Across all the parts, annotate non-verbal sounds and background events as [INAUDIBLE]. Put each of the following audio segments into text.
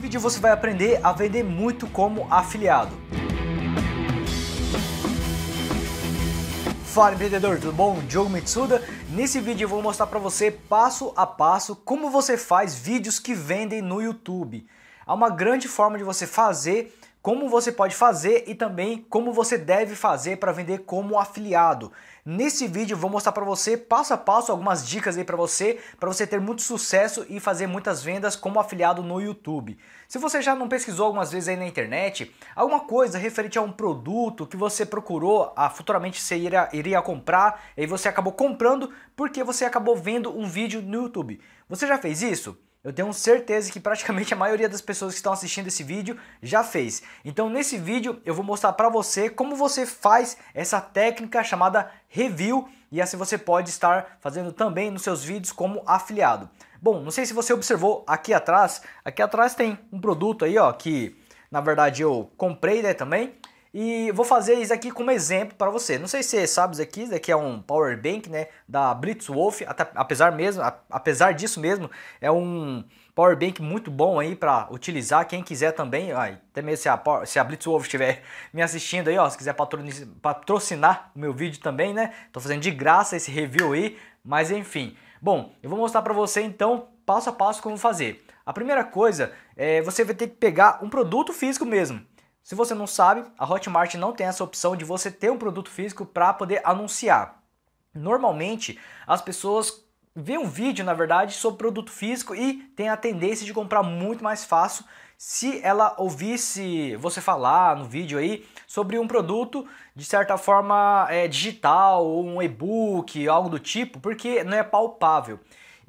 vídeo você vai aprender a vender muito como afiliado. Fala empreendedor, tudo bom? Diogo Mitsuda. Nesse vídeo eu vou mostrar para você passo a passo como você faz vídeos que vendem no YouTube. Há uma grande forma de você fazer como você pode fazer e também como você deve fazer para vender como afiliado. Nesse vídeo vou mostrar para você passo a passo algumas dicas aí para você, para você ter muito sucesso e fazer muitas vendas como afiliado no YouTube. Se você já não pesquisou algumas vezes aí na internet, alguma coisa referente a um produto que você procurou, a ah, futuramente você iria, iria comprar, e você acabou comprando porque você acabou vendo um vídeo no YouTube. Você já fez isso? Eu tenho certeza que praticamente a maioria das pessoas que estão assistindo esse vídeo já fez. Então nesse vídeo eu vou mostrar para você como você faz essa técnica chamada review e assim você pode estar fazendo também nos seus vídeos como afiliado. Bom, não sei se você observou aqui atrás, aqui atrás tem um produto aí ó que na verdade eu comprei né, também e vou fazer isso aqui como exemplo para você. Não sei se você sabe isso aqui, isso aqui é um power bank, né, da Blitzwolf, apesar mesmo, apesar disso mesmo, é um power bank muito bom aí para utilizar quem quiser também, até mesmo se a, se a Blitzwolf estiver [LAUGHS] me assistindo aí, ó, se quiser patrocinar o meu vídeo também, né? Tô fazendo de graça esse review aí, mas enfim. Bom, eu vou mostrar para você então passo a passo como fazer. A primeira coisa é você vai ter que pegar um produto físico mesmo se você não sabe, a Hotmart não tem essa opção de você ter um produto físico para poder anunciar. Normalmente, as pessoas vê um vídeo, na verdade, sobre produto físico e tem a tendência de comprar muito mais fácil se ela ouvisse você falar no vídeo aí sobre um produto de certa forma é, digital ou um e-book, algo do tipo, porque não é palpável.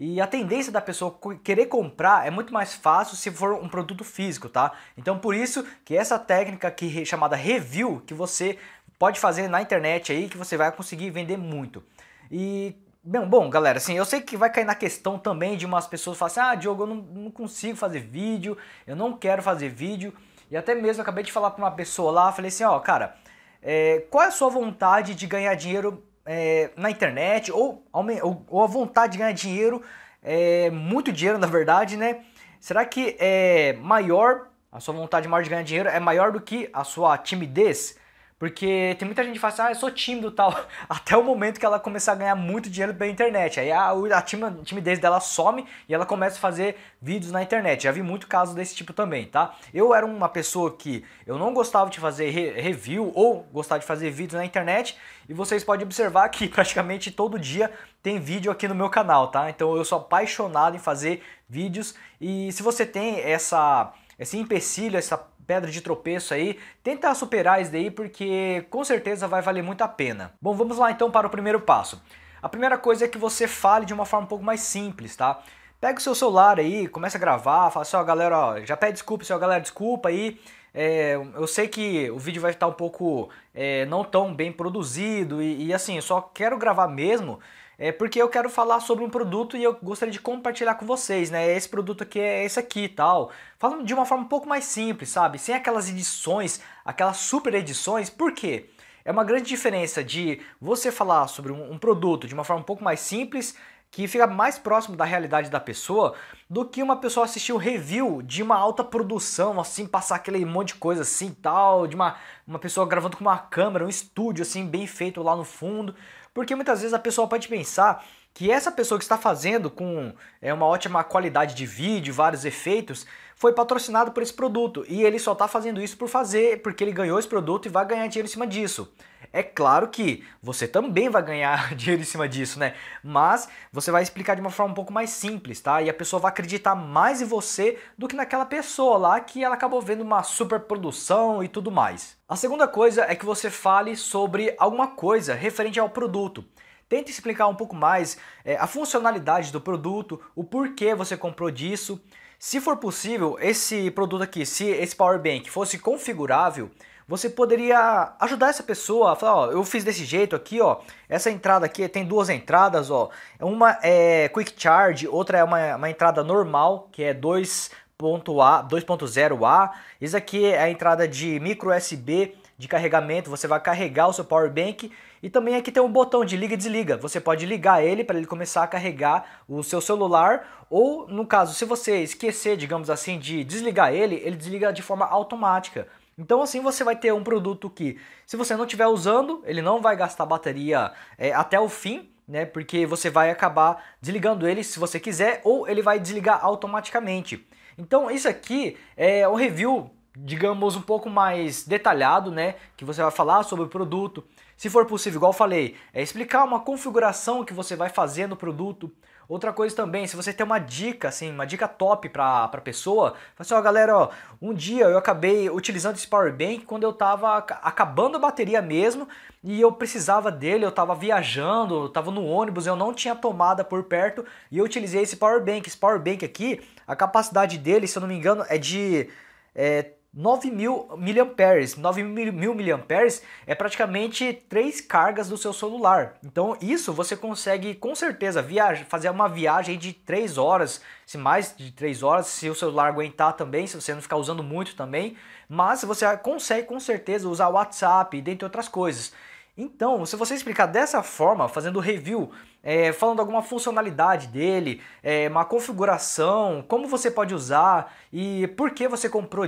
E a tendência da pessoa querer comprar é muito mais fácil se for um produto físico, tá? Então por isso que essa técnica aqui chamada review que você pode fazer na internet aí que você vai conseguir vender muito. E Bom, bom, galera, assim, eu sei que vai cair na questão também de umas pessoas falarem assim, ah, Diogo, eu não, não consigo fazer vídeo, eu não quero fazer vídeo. E até mesmo acabei de falar para uma pessoa lá, falei assim, ó, cara, é, qual é a sua vontade de ganhar dinheiro é, na internet ou, ou, ou, a vontade de ganhar dinheiro, é, muito dinheiro na verdade, né? Será que é maior, a sua vontade maior de ganhar dinheiro é maior do que a sua timidez? Porque tem muita gente que fala assim, ah, eu sou tímido tal. [LAUGHS] Até o momento que ela começar a ganhar muito dinheiro pela internet. Aí a, a timidez dela some e ela começa a fazer vídeos na internet. Já vi muito caso desse tipo também, tá? Eu era uma pessoa que eu não gostava de fazer re review ou gostava de fazer vídeos na internet. E vocês podem observar que [LAUGHS] praticamente todo dia tem vídeo aqui no meu canal, tá? Então eu sou apaixonado em fazer vídeos. E se você tem essa, esse empecilho, essa pedra de tropeço aí, tenta superar isso daí porque com certeza vai valer muito a pena. Bom, vamos lá então para o primeiro passo. A primeira coisa é que você fale de uma forma um pouco mais simples, tá? Pega o seu celular aí, começa a gravar, fala assim, ó galera, ó, já pede desculpa, seu galera, desculpa aí, é, eu sei que o vídeo vai estar um pouco é, não tão bem produzido e, e assim, só quero gravar mesmo é porque eu quero falar sobre um produto e eu gostaria de compartilhar com vocês, né? Esse produto aqui é esse aqui e tal. Falando de uma forma um pouco mais simples, sabe? Sem aquelas edições, aquelas super edições, por quê? É uma grande diferença de você falar sobre um, produto de uma forma um pouco mais simples, que fica mais próximo da realidade da pessoa do que uma pessoa assistir o um review de uma alta produção, assim, passar aquele monte de coisa assim tal, de uma, uma pessoa gravando com uma câmera, um estúdio assim, bem feito lá no fundo. Porque muitas vezes a pessoa pode pensar que essa pessoa que está fazendo com é, uma ótima qualidade de vídeo, vários efeitos, foi patrocinado por esse produto e ele só está fazendo isso por fazer, porque ele ganhou esse produto e vai ganhar dinheiro em cima disso. É claro que você também vai ganhar [LAUGHS] dinheiro em cima disso, né? Mas você vai explicar de uma forma um pouco mais simples, tá? E a pessoa vai acreditar mais em você do que naquela pessoa lá que ela acabou vendo uma super produção e tudo mais. A segunda coisa é que você fale sobre alguma coisa referente ao produto. Tente explicar um pouco mais é, a funcionalidade do produto, o porquê você comprou disso. Se for possível, esse produto aqui, se esse power bank fosse configurável, você poderia ajudar essa pessoa a falar, ó, eu fiz desse jeito aqui, ó, essa entrada aqui tem duas entradas, ó, uma é quick charge, outra é uma, uma entrada normal, que é 2.0A, a isso aqui é a entrada de micro USB de carregamento, você vai carregar o seu power bank e também aqui tem um botão de liga e desliga, você pode ligar ele para ele começar a carregar o seu celular ou no caso, se você esquecer, digamos assim, de desligar ele, ele desliga de forma automática, então, assim você vai ter um produto que, se você não estiver usando, ele não vai gastar bateria é, até o fim, né? Porque você vai acabar desligando ele se você quiser, ou ele vai desligar automaticamente. Então, isso aqui é um review, digamos, um pouco mais detalhado, né? Que você vai falar sobre o produto. Se for possível, igual eu falei, é explicar uma configuração que você vai fazer no produto, Outra coisa também, se você tem uma dica, assim, uma dica top pra, pra pessoa, fala assim, ó, galera, ó, um dia eu acabei utilizando esse power bank quando eu tava acabando a bateria mesmo e eu precisava dele, eu tava viajando, eu tava no ônibus, eu não tinha tomada por perto e eu utilizei esse power bank. Esse power bank aqui, a capacidade dele, se eu não me engano, é de... É, 9 mil miliamperes. 9 mil miliamperes é praticamente três cargas do seu celular. Então isso você consegue com certeza viajar, fazer uma viagem de 3 horas, se mais de 3 horas, se o celular aguentar também, se você não ficar usando muito também. Mas você consegue com certeza usar o WhatsApp, dentre outras coisas. Então, se você explicar dessa forma, fazendo review, é, falando alguma funcionalidade dele, é, uma configuração, como você pode usar e por que você comprou,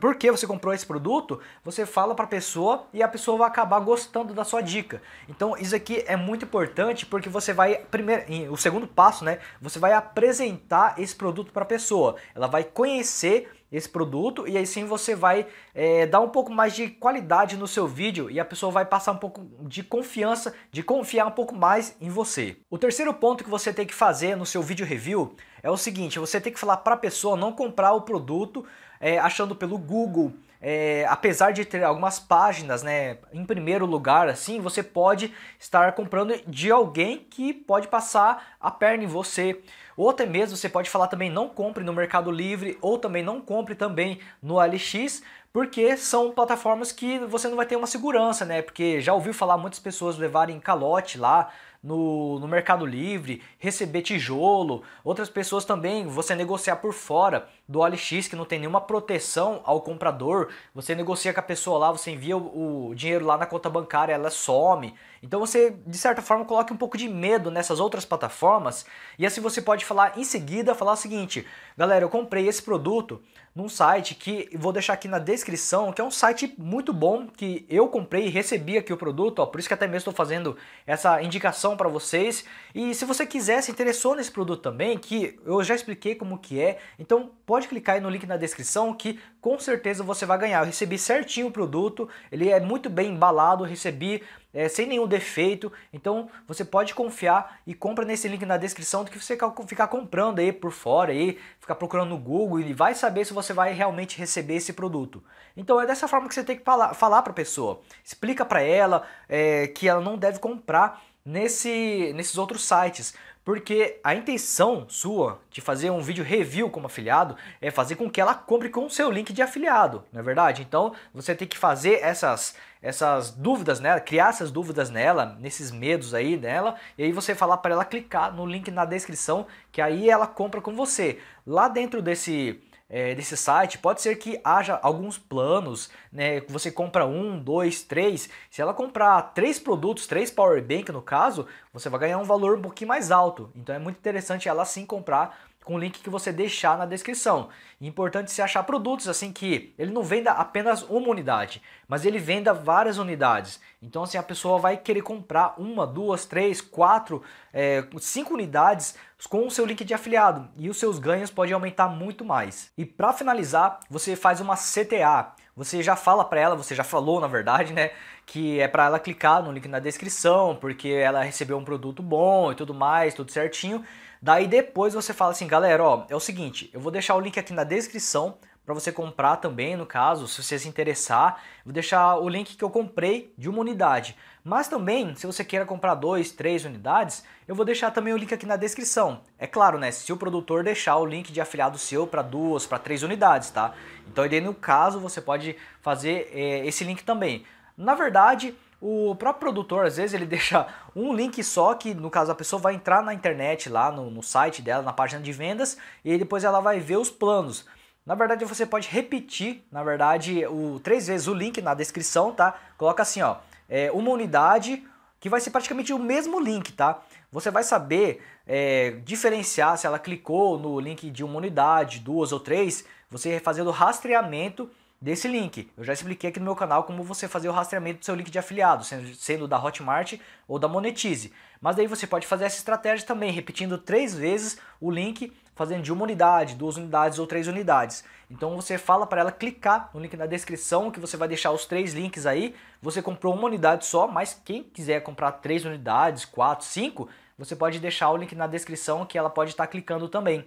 por que você comprou esse produto, você fala para a pessoa e a pessoa vai acabar gostando da sua dica. Então, isso aqui é muito importante porque você vai primeiro, o segundo passo, né? Você vai apresentar esse produto para a pessoa. Ela vai conhecer esse produto e aí sim você vai é, dar um pouco mais de qualidade no seu vídeo e a pessoa vai passar um pouco de confiança, de confiar um pouco mais em você. O terceiro ponto que você tem que fazer no seu vídeo review é o seguinte: você tem que falar para a pessoa não comprar o produto é, achando pelo Google, é, apesar de ter algumas páginas, né, em primeiro lugar, assim, você pode estar comprando de alguém que pode passar a perna em você. Ou até mesmo você pode falar também não compre no Mercado Livre ou também não compre também no LX, porque são plataformas que você não vai ter uma segurança, né? Porque já ouviu falar muitas pessoas levarem calote lá no, no Mercado Livre, receber tijolo, outras pessoas também você negociar por fora do OLX, que não tem nenhuma proteção ao comprador. Você negocia com a pessoa lá, você envia o, o dinheiro lá na conta bancária, ela some. Então você, de certa forma, coloca um pouco de medo nessas outras plataformas. E assim você pode falar em seguida, falar o seguinte: galera, eu comprei esse produto num site que vou deixar aqui na descrição, que é um site muito bom que eu comprei e recebi aqui o produto, ó, por isso que até mesmo estou fazendo essa indicação para vocês. E se você quiser, se interessou nesse produto também, que eu já expliquei como que é, então pode pode clicar aí no link na descrição que com certeza você vai ganhar. Eu recebi certinho o produto, ele é muito bem embalado, recebi é, sem nenhum defeito. Então você pode confiar e compra nesse link na descrição do que você ficar comprando aí por fora, aí, ficar procurando no Google e vai saber se você vai realmente receber esse produto. Então é dessa forma que você tem que falar, falar para a pessoa. Explica para ela é, que ela não deve comprar nesse, nesses outros sites porque a intenção sua de fazer um vídeo review como afiliado é fazer com que ela compre com o seu link de afiliado, não é verdade? Então você tem que fazer essas, essas dúvidas nela, criar essas dúvidas nela, nesses medos aí dela, e aí você falar para ela clicar no link na descrição, que aí ela compra com você. Lá dentro desse é, desse site, pode ser que haja alguns planos, né? Você compra um, dois, três. Se ela comprar três produtos, três power bank no caso, você vai ganhar um valor um pouquinho mais alto. Então é muito interessante ela sim comprar com o link que você deixar na descrição. importante se achar produtos assim que ele não venda apenas uma unidade, mas ele venda várias unidades. Então assim a pessoa vai querer comprar uma, duas, três, quatro, é, cinco unidades com o seu link de afiliado e os seus ganhos podem aumentar muito mais. E para finalizar, você faz uma CTA, você já fala para ela, você já falou na verdade, né, que é para ela clicar no link na descrição, porque ela recebeu um produto bom e tudo mais, tudo certinho. Daí depois você fala assim, galera, ó, é o seguinte, eu vou deixar o link aqui na descrição para você comprar também, no caso, se você se interessar. Vou deixar o link que eu comprei de uma unidade. Mas também, se você queira comprar dois, três unidades, eu vou deixar também o link aqui na descrição. É claro, né? Se o produtor deixar o link de afiliado seu para duas, para três unidades, tá? Então, aí no caso, você pode fazer é, esse link também. Na verdade, o próprio produtor, às vezes, ele [LAUGHS] deixa um link só, que no caso a pessoa vai entrar na internet, lá no, no site dela, na página de vendas, e depois ela vai ver os planos. Na verdade, você pode repetir, na verdade, o três vezes o link na descrição, tá? Coloca assim, ó, é, uma unidade que vai ser praticamente o mesmo link, tá? Você vai saber é, diferenciar se ela clicou no link de uma unidade, duas ou três, você fazendo o rastreamento desse link. Eu já expliquei aqui no meu canal como você fazer o rastreamento do seu link de afiliado, sendo da Hotmart ou da Monetize. Mas daí você pode fazer essa estratégia também, repetindo três vezes o link fazendo de uma unidade, duas unidades ou três unidades. Então você fala para ela clicar no link na descrição que você vai deixar os três links aí. Você comprou uma unidade só, mas quem quiser comprar três unidades, quatro, cinco, você pode deixar o link na descrição que ela pode estar tá clicando também.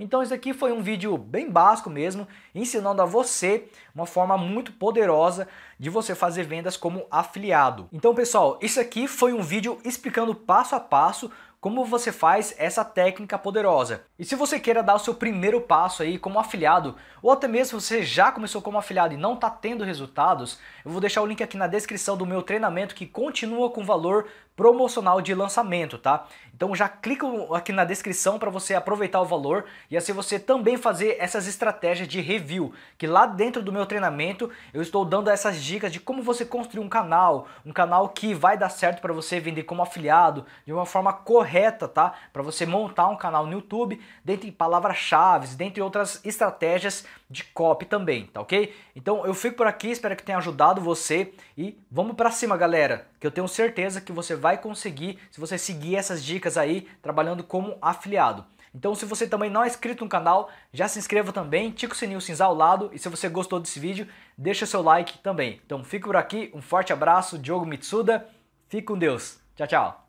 Então isso aqui foi um vídeo bem básico mesmo, ensinando a você uma forma muito poderosa de você fazer vendas como afiliado. Então pessoal, isso aqui foi um vídeo explicando passo a passo como você faz essa técnica poderosa. E se você queira dar o seu primeiro passo aí como afiliado, ou até mesmo você já começou como afiliado e não está tendo resultados, eu vou deixar o link aqui na descrição do meu treinamento que continua com valor promocional de lançamento, tá? Então já clica aqui na descrição para você aproveitar o valor e assim você também fazer essas estratégias de review, que lá dentro do meu treinamento eu estou dando essas dicas de como você construir um canal, um canal que vai dar certo para você vender como afiliado de uma forma correta, tá? Para você montar um canal no YouTube, dentre palavras-chave, dentre outras estratégias de copy também, tá ok? Então eu fico por aqui, espero que tenha ajudado você e vamos para cima, galera, que eu tenho certeza que você vai conseguir se você seguir essas dicas aí trabalhando como afiliado. Então, se você também não é inscrito no canal, já se inscreva também, tica o sininho cinza ao lado e se você gostou desse vídeo, deixa seu like também. Então, fico por aqui, um forte abraço, Diogo Mitsuda, fique com Deus, tchau, tchau.